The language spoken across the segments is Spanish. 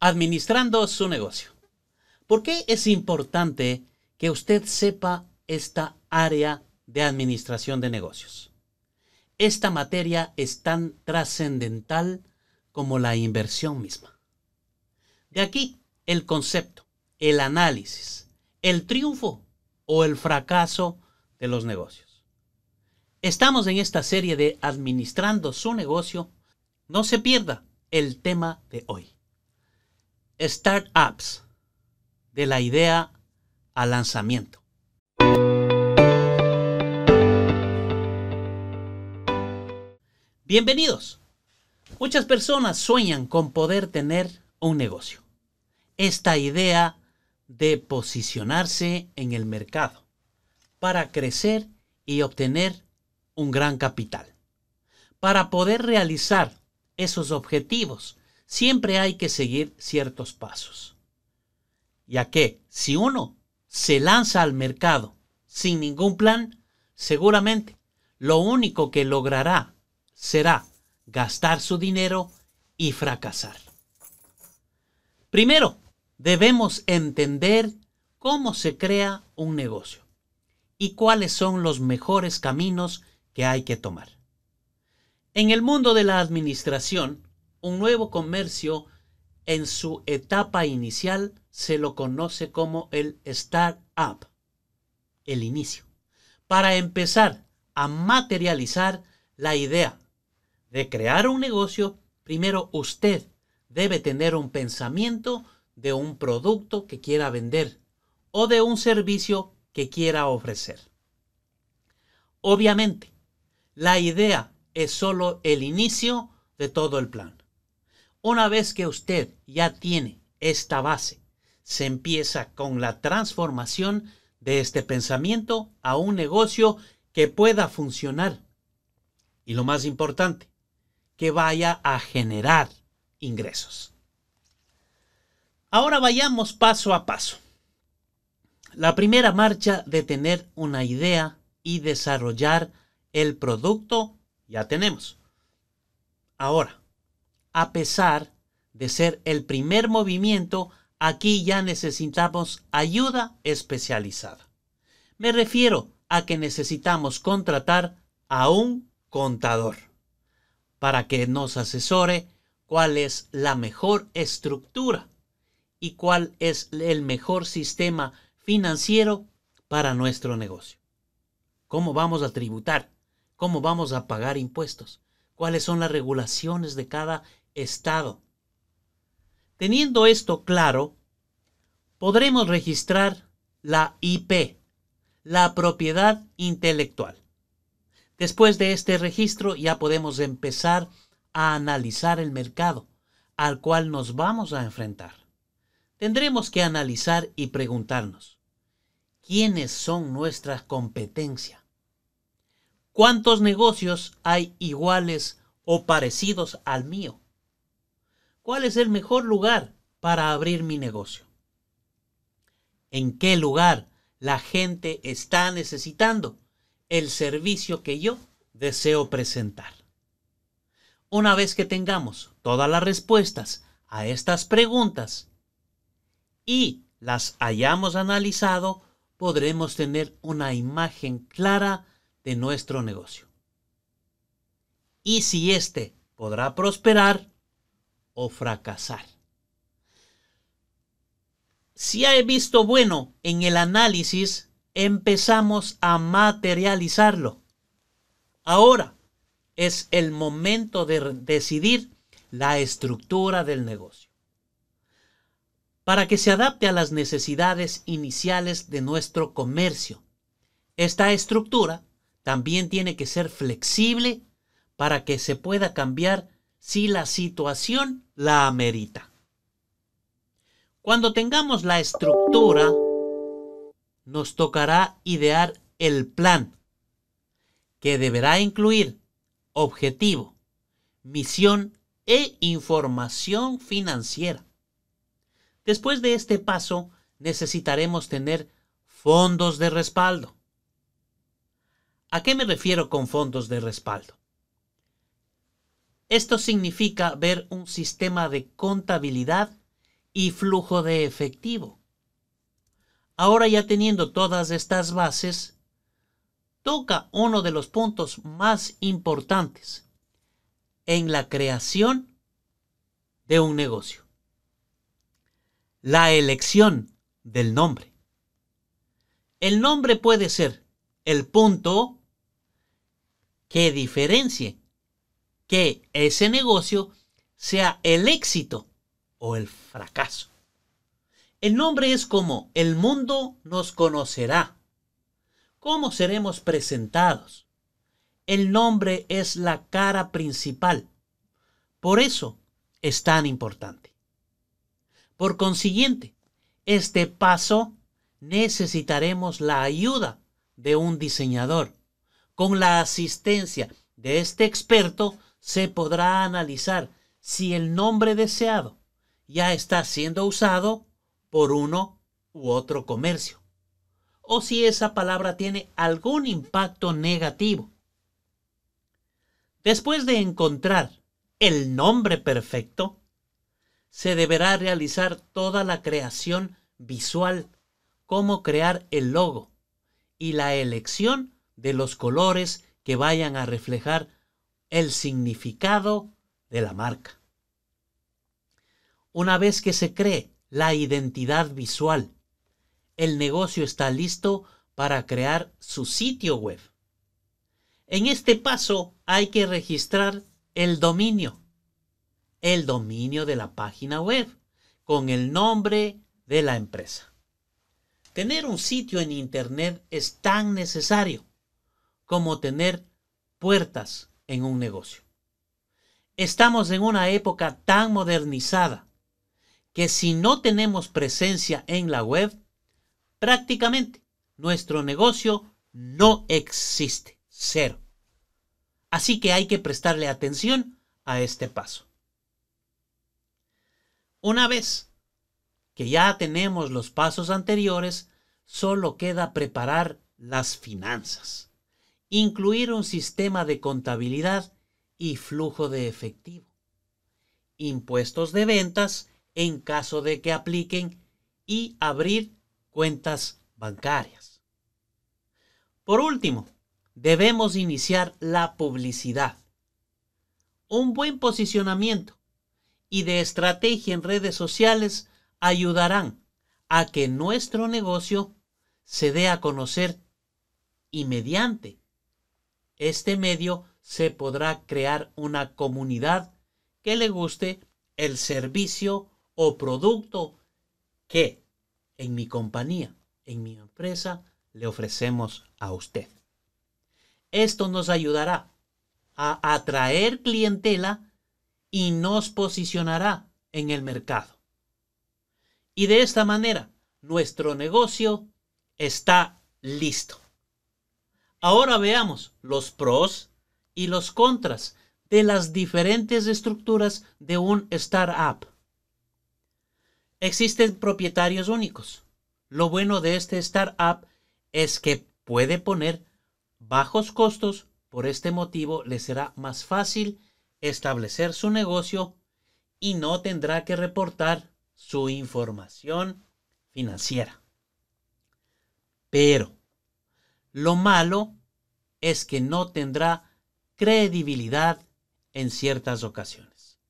administrando su negocio. ¿Por qué es importante que usted sepa esta área de administración de negocios? Esta materia es tan trascendental como la inversión misma. De aquí el concepto, el análisis, el triunfo o el fracaso de los negocios. Estamos en esta serie de Administrando su negocio. No se pierda el tema de hoy startups, de la idea al lanzamiento. Bienvenidos. Muchas personas sueñan con poder tener un negocio. Esta idea de posicionarse en el mercado para crecer y obtener un gran capital. Para poder realizar esos objetivos siempre hay que seguir ciertos pasos. Ya que si uno se lanza al mercado sin ningún plan, seguramente lo único que logrará será gastar su dinero y fracasar. Primero, debemos entender cómo se crea un negocio y cuáles son los mejores caminos que hay que tomar. En el mundo de la administración, un nuevo comercio en su etapa inicial se lo conoce como el Startup, el inicio, para empezar a materializar la idea de crear un negocio, primero usted debe tener un pensamiento de un producto que quiera vender o de un servicio que quiera ofrecer. Obviamente, la idea es solo el inicio de todo el plan. Una vez que usted ya tiene esta base, se empieza con la transformación de este pensamiento a un negocio que pueda funcionar. Y lo más importante, que vaya a generar ingresos. Ahora vayamos paso a paso. La primera marcha de tener una idea y desarrollar el producto ya tenemos. Ahora, a pesar de ser el primer movimiento, aquí ya necesitamos ayuda especializada. Me refiero a que necesitamos contratar a un contador para que nos asesore cuál es la mejor estructura y cuál es el mejor sistema financiero para nuestro negocio. ¿Cómo vamos a tributar? ¿Cómo vamos a pagar impuestos? cuáles son las regulaciones de cada estado. Teniendo esto claro, podremos registrar la IP, la propiedad intelectual. Después de este registro ya podemos empezar a analizar el mercado al cual nos vamos a enfrentar. Tendremos que analizar y preguntarnos, ¿quiénes son nuestras competencias? ¿Cuántos negocios hay iguales o parecidos al mío? ¿Cuál es el mejor lugar para abrir mi negocio? ¿En qué lugar la gente está necesitando el servicio que yo deseo presentar? Una vez que tengamos todas las respuestas a estas preguntas y las hayamos analizado, podremos tener una imagen clara de nuestro negocio. Y si éste podrá prosperar o fracasar. Si he visto bueno en el análisis, empezamos a materializarlo. Ahora es el momento de decidir la estructura del negocio para que se adapte a las necesidades iniciales de nuestro comercio. Esta estructura también tiene que ser flexible para que se pueda cambiar si la situación la amerita. Cuando tengamos la estructura, nos tocará idear el plan, que deberá incluir objetivo, misión e información financiera. Después de este paso, necesitaremos tener fondos de respaldo. ¿A qué me refiero con fondos de respaldo? Esto significa ver un sistema de contabilidad y flujo de efectivo. Ahora ya teniendo todas estas bases, toca uno de los puntos más importantes en la creación de un negocio. La elección del nombre. El nombre puede ser el punto que diferencie que ese negocio sea el éxito o el fracaso. El nombre es como el mundo nos conocerá. ¿Cómo seremos presentados? El nombre es la cara principal. Por eso es tan importante. Por consiguiente, este paso necesitaremos la ayuda de un diseñador con la asistencia de este experto se podrá analizar si el nombre deseado ya está siendo usado por uno u otro comercio o si esa palabra tiene algún impacto negativo. Después de encontrar el nombre perfecto, se deberá realizar toda la creación visual, como crear el logo y la elección de los colores que vayan a reflejar el significado de la marca. Una vez que se cree la identidad visual, el negocio está listo para crear su sitio web. En este paso hay que registrar el dominio, el dominio de la página web con el nombre de la empresa. Tener un sitio en Internet es tan necesario como tener puertas en un negocio. Estamos en una época tan modernizada que si no tenemos presencia en la web, prácticamente nuestro negocio no existe, cero. Así que hay que prestarle atención a este paso. Una vez que ya tenemos los pasos anteriores, solo queda preparar las finanzas incluir un sistema de contabilidad y flujo de efectivo, impuestos de ventas en caso de que apliquen y abrir cuentas bancarias. Por último, debemos iniciar la publicidad. Un buen posicionamiento y de estrategia en redes sociales ayudarán a que nuestro negocio se dé a conocer y mediante este medio se podrá crear una comunidad que le guste el servicio o producto que en mi compañía, en mi empresa, le ofrecemos a usted. Esto nos ayudará a atraer clientela y nos posicionará en el mercado. Y de esta manera, nuestro negocio está listo. Ahora veamos los pros y los contras de las diferentes estructuras de un startup. Existen propietarios únicos. Lo bueno de este startup es que puede poner bajos costos, por este motivo le será más fácil establecer su negocio y no tendrá que reportar su información financiera. Pero lo malo es que no tendrá credibilidad en ciertas ocasiones.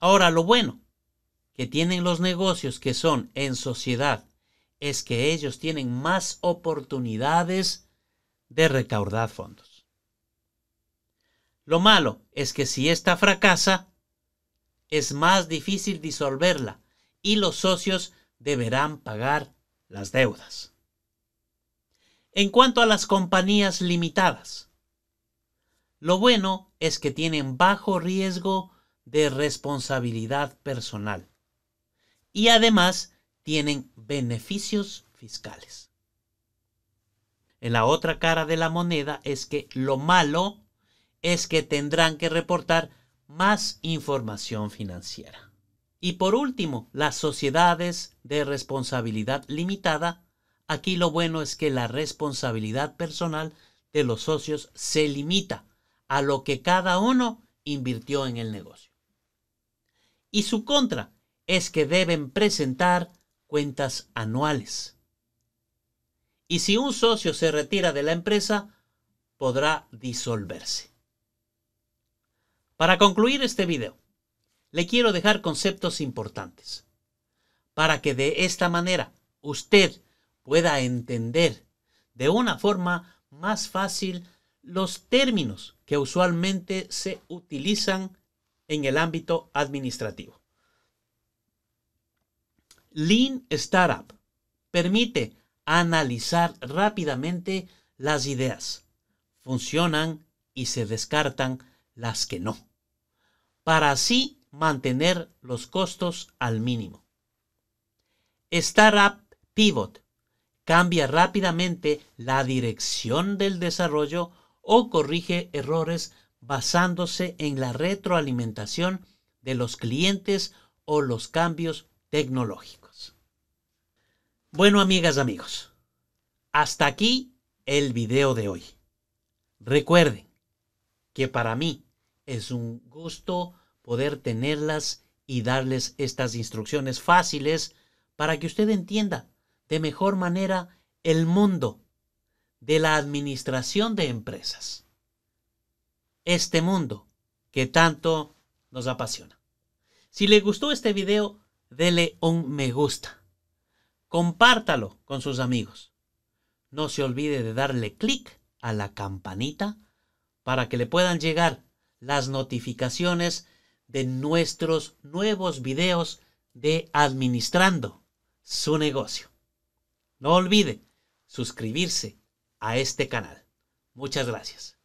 Ahora, lo bueno que tienen los negocios que son en sociedad es que ellos tienen más oportunidades de recaudar fondos. Lo malo es que si esta fracasa, es más difícil disolverla y los socios deberán pagar las deudas. En cuanto a las compañías limitadas, lo bueno es que tienen bajo riesgo de responsabilidad personal y además tienen beneficios fiscales. En la otra cara de la moneda es que lo malo es que tendrán que reportar más información financiera. Y por último, las sociedades de responsabilidad limitada Aquí lo bueno es que la responsabilidad personal de los socios se limita a lo que cada uno invirtió en el negocio. Y su contra es que deben presentar cuentas anuales. Y si un socio se retira de la empresa, podrá disolverse. Para concluir este video, le quiero dejar conceptos importantes para que de esta manera usted pueda entender de una forma más fácil los términos que usualmente se utilizan en el ámbito administrativo. Lean Startup permite analizar rápidamente las ideas. Funcionan y se descartan las que no, para así mantener los costos al mínimo. Startup Pivot cambia rápidamente la dirección del desarrollo o corrige errores basándose en la retroalimentación de los clientes o los cambios tecnológicos. Bueno, amigas, amigos, hasta aquí el video de hoy. Recuerden que para mí es un gusto poder tenerlas y darles estas instrucciones fáciles para que usted entienda de mejor manera el mundo de la administración de empresas. Este mundo que tanto nos apasiona. Si le gustó este video, dele un me gusta. Compártalo con sus amigos. No se olvide de darle clic a la campanita para que le puedan llegar las notificaciones de nuestros nuevos videos de administrando su negocio. No olvide suscribirse a este canal. Muchas gracias.